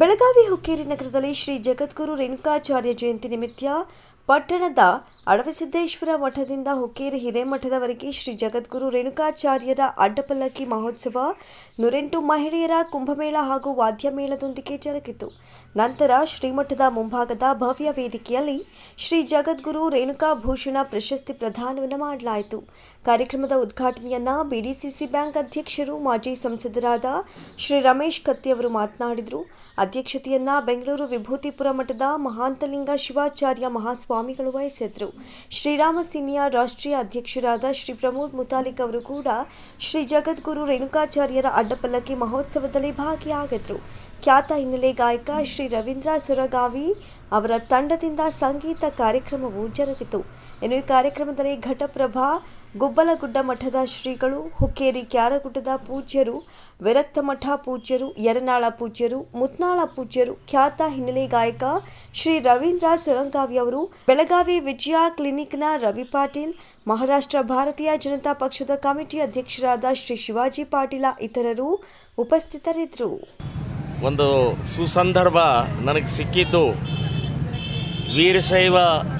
ಬೆಳಗಾವಿ ಹುಕ್ಕೇರಿ ನಗರದಲ್ಲಿ ಶ್ರೀ ಜಗದ್ಗುರು ರೇಣುಕಾಚಾರ್ಯ ಜಯಂತಿ ನಿಮಿತ್ತ ಪಟ್ಟಣದ ಅಡವಸಿದ್ದೇಶ್ವರ ಮಠದಿಂದ ಹುಕ್ಕೇರಿ ಹಿರೇಮಠದವರೆಗೆ ಶ್ರೀ ಜಗದ್ಗುರು ರೇಣುಕಾಚಾರ್ಯರ ಅಡ್ಡಪಲ್ಲಕ್ಕಿ ಮಹೋತ್ಸವ ನೂರೆಂಟು ಮಹಿಳೆಯರ ಕುಂಭಮೇಳ ಹಾಗೂ ವಾದ್ಯಮೇಳದೊಂದಿಗೆ ಜರುಗಿತು ನಂತರ ಶ್ರೀಮಠದ ಮುಂಭಾಗದ ಭವ್ಯ ವೇದಿಕೆಯಲ್ಲಿ ಶ್ರೀ ಜಗದ್ಗುರು ರೇಣುಕಾಭೂಷಣ ಪ್ರಶಸ್ತಿ ಪ್ರದಾನವನ್ನು ಮಾಡಲಾಯಿತು ಕಾರ್ಯಕ್ರಮದ ಉದ್ಘಾಟನೆಯನ್ನು ಬಿಡಿಸಿಸಿ ಬ್ಯಾಂಕ್ ಅಧ್ಯಕ್ಷರು ಮಾಜಿ ಸಂಸದರಾದ ಶ್ರೀ ರಮೇಶ್ ಕತ್ತಿಯವರು ಮಾತನಾಡಿದರು ಅಧ್ಯಕ್ಷತೆಯನ್ನು ಬೆಂಗಳೂರು ವಿಭೂತಿಪುರ ಮಠದ ಮಹಾಂತಲಿಂಗ ಶಿವಾಚಾರ್ಯ ಮಹಾಸ್ವಾಮಿ ಸ್ವಾಮಿಗಳು ವಹಿಸಿದ್ರು ಶ್ರೀರಾಮ ಸಿನಿಯಾ ರಾಷ್ಟ್ರೀಯ ಅಧ್ಯಕ್ಷರಾದ ಶ್ರೀ ಪ್ರಮೋದ್ ಮುತಾಲಿಕ್ ಅವರು ಕೂಡ ಶ್ರೀ ಜಗದ್ಗುರು ರೇಣುಕಾಚಾರ್ಯರ ಅಡ್ಡಪಲ್ಲಕ್ಕಿ ಮಹೋತ್ಸವದಲ್ಲಿ ಭಾಗಿಯಾಗಿದ್ರು ಖ್ಯಾತ ಹಿನ್ನೆಲೆ ಗಾಯಕ ಶ್ರೀ ರವೀಂದ್ರ ಸುರಗಾವಿ ಅವರ ತಂಡದಿಂದ ಸಂಗೀತ ಕಾರ್ಯಕ್ರಮವು ಜರುಗಿತು ಇನ್ನು ಈ ಕಾರ್ಯಕ್ರಮದಲ್ಲಿ ಘಟಪ್ರಭಾ ಗುಬ್ಬಲಗುಡ್ಡ ಮಠದ ಶ್ರೀಗಳು ಹುಕ್ಕೇರಿ ಕ್ಯಾರಗುಡ್ಡದ ಪೂಜ್ಯರು ಮಠ ಪೂಜ್ಯರು ಎರನಾಳ ಪೂಜ್ಯರು ಮುತ್ನಾಳ ಪೂಜ್ಯರು ಖ್ಯಾತ ಹಿನ್ನೆಲೆ ಗಾಯಕ ಶ್ರೀ ರವೀಂದ್ರ ಸುರಂಗಾವಿ ಅವರು ಬೆಳಗಾವಿ ವಿಜಯ ಕ್ಲಿನಿಕ್ನ ರವಿ ಪಾಟೀಲ್ ಮಹಾರಾಷ್ಟ್ರ ಭಾರತೀಯ ಜನತಾ ಪಕ್ಷದ ಕಮಿಟಿ ಅಧ್ಯಕ್ಷರಾದ ಶ್ರೀ ಶಿವಾಜಿ ಪಾಟೀಲ ಇತರರು ಉಪಸ್ಥಿತರಿದ್ದರು ಒಂದು ಸುಸಂದರ್ಭ ನನಗೆ ಸಿಕ್ಕಿದ್ದು వీరశైవ